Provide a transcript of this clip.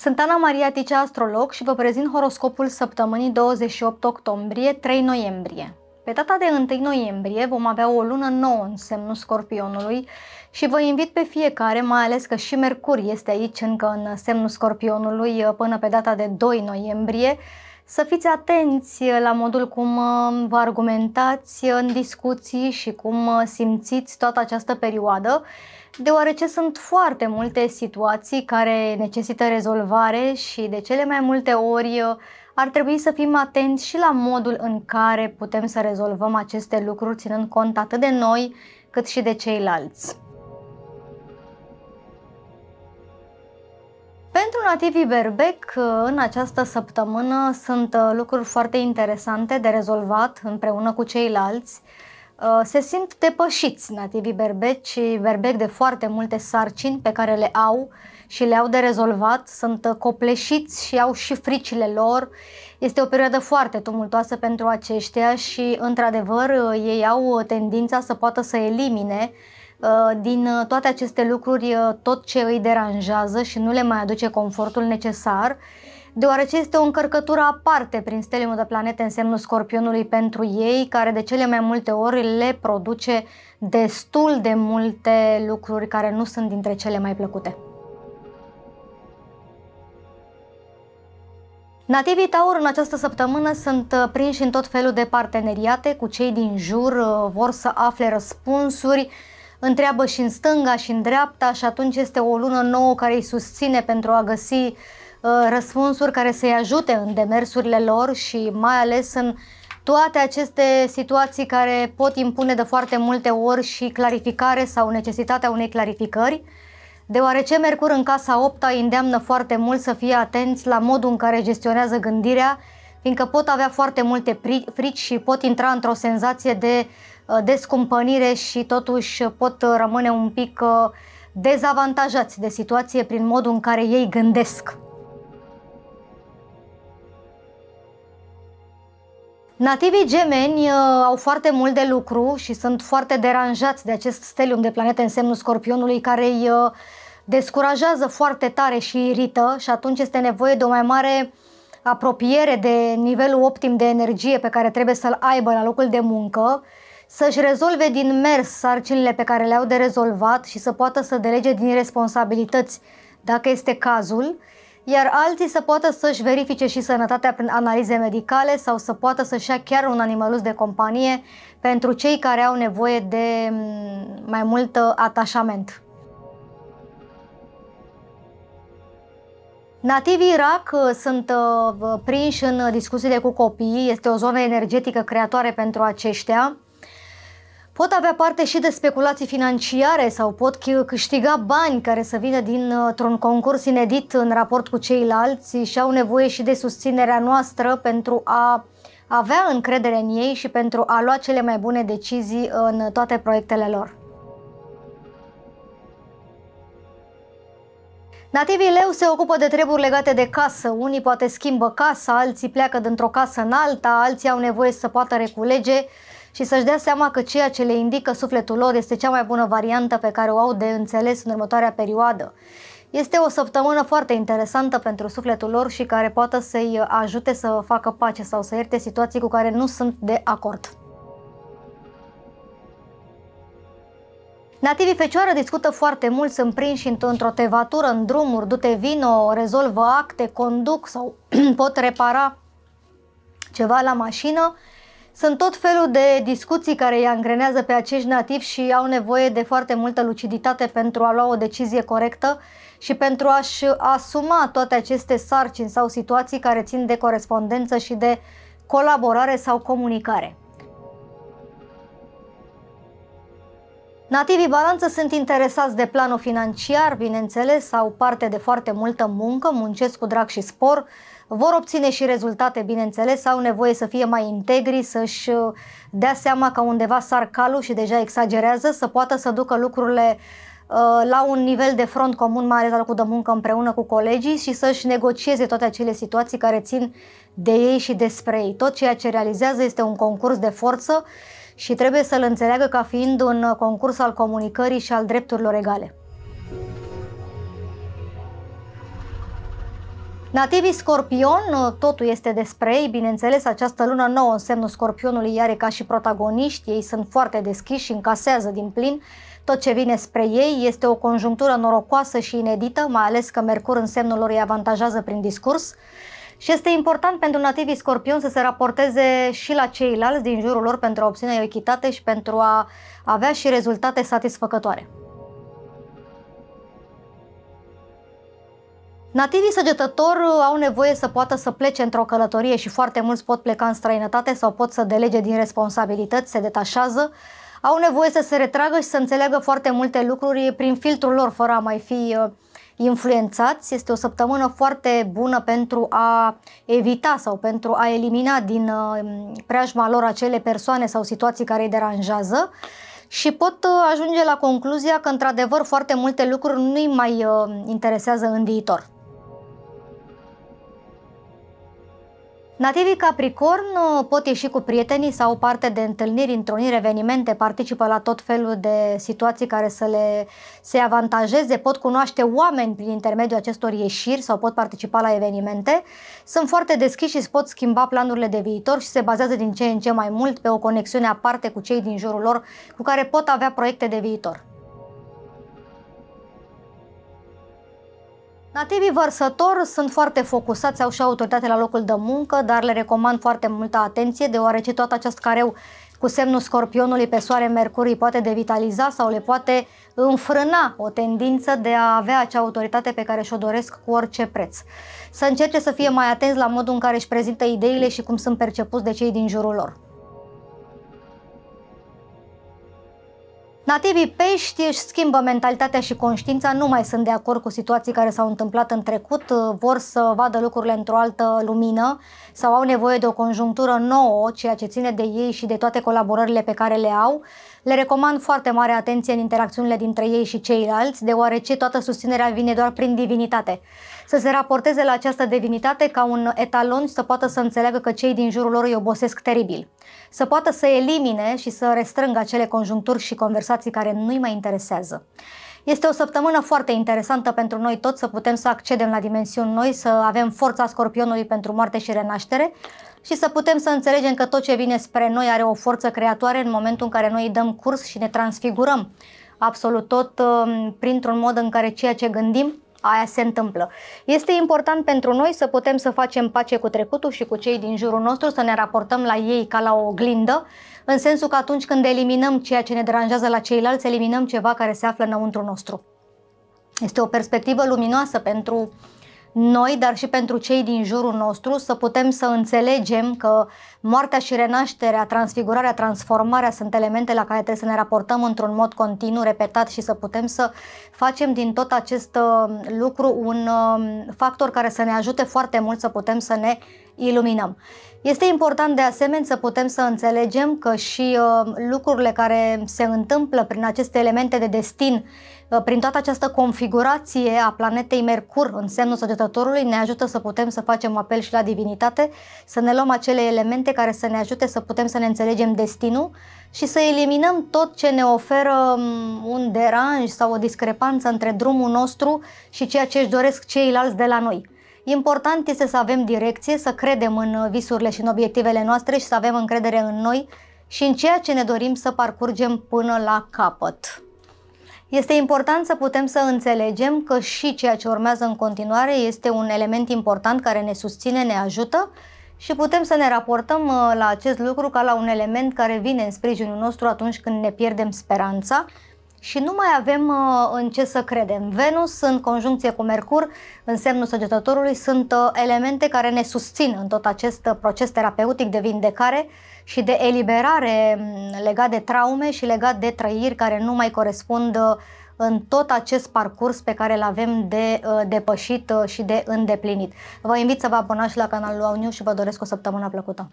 Sunt Ana Maria Tice, astrolog și vă prezint horoscopul săptămânii 28 octombrie-3 noiembrie. Pe data de 1 noiembrie vom avea o lună nouă în semnul scorpionului și vă invit pe fiecare, mai ales că și Mercur este aici încă în semnul scorpionului uh, până pe data de 2 noiembrie, să fiți atenți uh, la modul cum uh, vă argumentați în discuții și cum simțiți toată această perioadă deoarece sunt foarte multe situații care necesită rezolvare și de cele mai multe ori uh, ar trebui să fim atenți și la modul în care putem să rezolvăm aceste lucruri ținând cont atât de noi cât și de ceilalți. Pentru nativii berbec, uh, în această săptămână sunt uh, lucruri foarte interesante de rezolvat împreună cu ceilalți, Uh, se simt depășiți nativii berbeci și berbec de foarte multe sarcini pe care le au și le au de rezolvat, sunt uh, copleșiți și au și fricile lor. Este o perioadă foarte tumultoasă pentru aceștia și, într-adevăr, uh, ei au tendința să poată să elimine din toate aceste lucruri tot ce îi deranjează și nu le mai aduce confortul necesar deoarece este o încărcătură aparte prin stelimul de planete în semnul scorpionului pentru ei, care de cele mai multe ori le produce destul de multe lucruri care nu sunt dintre cele mai plăcute. Nativii Taur în această săptămână sunt uh, prinși în tot felul de parteneriate cu cei din jur, uh, vor să afle răspunsuri, întreabă și în stânga și în dreapta și atunci este o lună nouă care îi susține pentru a găsi Uh, răspunsuri care să-i ajute în demersurile lor și mai ales în toate aceste situații care pot impune de foarte multe ori și clarificare sau necesitatea unei clarificări, deoarece Mercur în casa 8 -a îndeamnă foarte mult să fie atenți la modul în care gestionează gândirea, fiindcă pot avea foarte multe frici și pot intra într-o senzație de uh, descumpănire și totuși pot rămâne un pic uh, dezavantajați de situație prin modul în care ei gândesc. Nativii gemeni uh, au foarte mult de lucru și sunt foarte deranjați de acest stelium de planete în semnul scorpionului care îi uh, descurajează foarte tare și irită și atunci este nevoie de o mai mare apropiere de nivelul optim de energie pe care trebuie să-l aibă la locul de muncă, să-și rezolve din mers sarcinile pe care le-au de rezolvat și să poată să delege din responsabilități dacă este cazul iar alții să poată să-și verifice și sănătatea prin analize medicale sau să poată să-și ia chiar un animalus de companie pentru cei care au nevoie de mm, mai mult uh, atașament. Nativii Irak uh, sunt uh, prinși în discuțiile cu copiii, este o zonă energetică creatoare pentru aceștia pot avea parte și de speculații financiare sau pot câștiga bani care să vină dintr-un uh, concurs inedit în raport cu ceilalți și au nevoie și de susținerea noastră pentru a avea încredere în ei și pentru a lua cele mai bune decizii în toate proiectele lor. Nativii leu se ocupă de treburi legate de casă. Unii poate schimbă casa, alții pleacă dintr-o casă în alta, alții au nevoie să poată reculege și să-și dea seama că ceea ce le indică sufletul lor este cea mai bună variantă pe care o au de înțeles în următoarea perioadă. Este o săptămână foarte interesantă pentru sufletul lor și care poate să-i ajute să facă pace sau să ierte situații cu care nu sunt de acord. Nativii Fecioară discută foarte mult, sunt prinși într-o tevatură în drumuri, du-te vino, rezolvă acte, conduc sau pot repara ceva la mașină sunt tot felul de discuții care îi angrenează pe acești nativi și au nevoie de foarte multă luciditate pentru a lua o decizie corectă și pentru a-și asuma toate aceste sarcini sau situații care țin de corespondență și de colaborare sau comunicare. Nativii Balanță sunt interesați de planul financiar, bineînțeles, au parte de foarte multă muncă, muncesc cu drag și spor, vor obține și rezultate, bineînțeles, au nevoie să fie mai integri, să-și uh, dea seama că undeva sar calul și deja exagerează, să poată să ducă lucrurile uh, la un nivel de front comun, mai ales la locul de muncă împreună cu colegii și să-și negocieze toate acele situații care țin de ei și despre ei. Tot ceea ce realizează este un concurs de forță și trebuie să-l înțeleagă ca fiind un concurs al comunicării și al drepturilor egale. Nativii Scorpion, totul este despre ei, bineînțeles, această lună nouă în semnul Scorpionului iar e ca și protagoniști, ei sunt foarte deschiși și încasează din plin tot ce vine spre ei, este o conjunctură norocoasă și inedită, mai ales că Mercur în semnul lor îi avantajează prin discurs. Și este important pentru nativii scorpion să se raporteze și la ceilalți din jurul lor pentru a obține o echitate și pentru a avea și rezultate satisfăcătoare. Nativii săgetători au nevoie să poată să plece într-o călătorie și foarte mulți pot pleca în străinătate sau pot să delege din responsabilități, se detașează, au nevoie să se retragă și să înțeleagă foarte multe lucruri prin filtrul lor, fără a mai fi uh, influențați. Este o săptămână foarte bună pentru a evita sau pentru a elimina din uh, preajma lor acele persoane sau situații care îi deranjează și pot uh, ajunge la concluzia că într-adevăr foarte multe lucruri nu îi mai uh, interesează în viitor. Nativii Capricorn uh, pot ieși cu prietenii sau parte de întâlniri, întruniri, evenimente, participă la tot felul de situații care să le se avantajeze, pot cunoaște oameni prin intermediul acestor ieșiri sau pot participa la evenimente. Sunt foarte deschiși și pot schimba planurile de viitor și se bazează din ce în ce mai mult pe o conexiune aparte cu cei din jurul lor cu care pot avea proiecte de viitor. Nativii vărsători sunt foarte focusați, au și autoritate la locul de muncă, dar le recomand foarte multă atenție, deoarece tot acest careu cu semnul scorpionului pe soare Mercurii poate devitaliza sau le poate înfrâna o tendință de a avea acea autoritate pe care și-o doresc cu orice preț. Să încerce să fie mai atenți la modul în care își prezintă ideile și cum sunt percepuți de cei din jurul lor. Nativii pești își schimbă mentalitatea și conștiința, nu mai sunt de acord cu situații care s-au întâmplat în trecut, vor să vadă lucrurile într-o altă lumină sau au nevoie de o conjunctură nouă, ceea ce ține de ei și de toate colaborările pe care le au. Le recomand foarte mare atenție în interacțiunile dintre ei și ceilalți, deoarece toată susținerea vine doar prin divinitate să se raporteze la această divinitate ca un etalon și să poată să înțeleagă că cei din jurul lor îi obosesc teribil. Să poată să elimine și să restrângă acele conjuncturi și conversații care nu-i mai interesează. Este o săptămână foarte interesantă pentru noi toți să putem să accedem la dimensiuni noi, să avem forța scorpionului pentru moarte și renaștere și să putem să înțelegem că tot ce vine spre noi are o forță creatoare în momentul în care noi îi dăm curs și ne transfigurăm absolut tot um, printr-un mod în care ceea ce gândim aia se întâmplă. Este important pentru noi să putem să facem pace cu trecutul și cu cei din jurul nostru, să ne raportăm la ei ca la o oglindă, în sensul că atunci când eliminăm ceea ce ne deranjează la ceilalți, eliminăm ceva care se află înăuntru nostru. Este o perspectivă luminoasă pentru noi, dar și pentru cei din jurul nostru, să putem să înțelegem că moartea și renașterea, transfigurarea, transformarea sunt elemente la care trebuie să ne raportăm într-un mod continuu, repetat și să putem să facem din tot acest uh, lucru un um, factor care să ne ajute foarte mult să putem să ne iluminăm. Este important de asemenea să putem să înțelegem că și uh, lucrurile care se întâmplă prin aceste elemente de destin, uh, prin toată această configurație a planetei Mercur în semnul săgetătorului, ne ajută să putem să facem apel și la divinitate, să ne luăm acele elemente care să ne ajute să putem să ne înțelegem destinul și să eliminăm tot ce ne oferă um, un deranj sau o discrepanță între drumul nostru și ceea ce își doresc ceilalți de la noi. Important este să avem direcție, să credem în uh, visurile și în obiectivele noastre și să avem încredere în noi și în ceea ce ne dorim să parcurgem până la capăt. Este important să putem să înțelegem că și ceea ce urmează în continuare este un element important care ne susține, ne ajută și putem să ne raportăm uh, la acest lucru ca la un element care vine în sprijinul nostru atunci când ne pierdem speranța și nu mai avem uh, în ce să credem. Venus în conjuncție cu Mercur, în semnul săgetătorului, sunt uh, elemente care ne susțin în tot acest uh, proces terapeutic de vindecare și de eliberare mm, legat de traume și legat de trăiri care nu mai corespund în tot acest parcurs pe care îl avem de depășit și de îndeplinit. Vă invit să vă abonați la canalul Au News și vă doresc o săptămână plăcută!